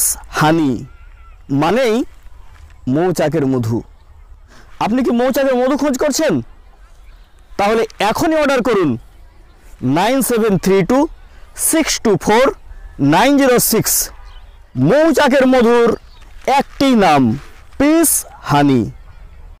is হানি মানেই মৌচাকের মধু আপনি কি মৌচাকের মধু খোঁজ করছেন তাহলে এখনই অর্ডার করুন nine seven three two six two four nine zero six মৌচাকের মধুর একটি নাম পিস হানি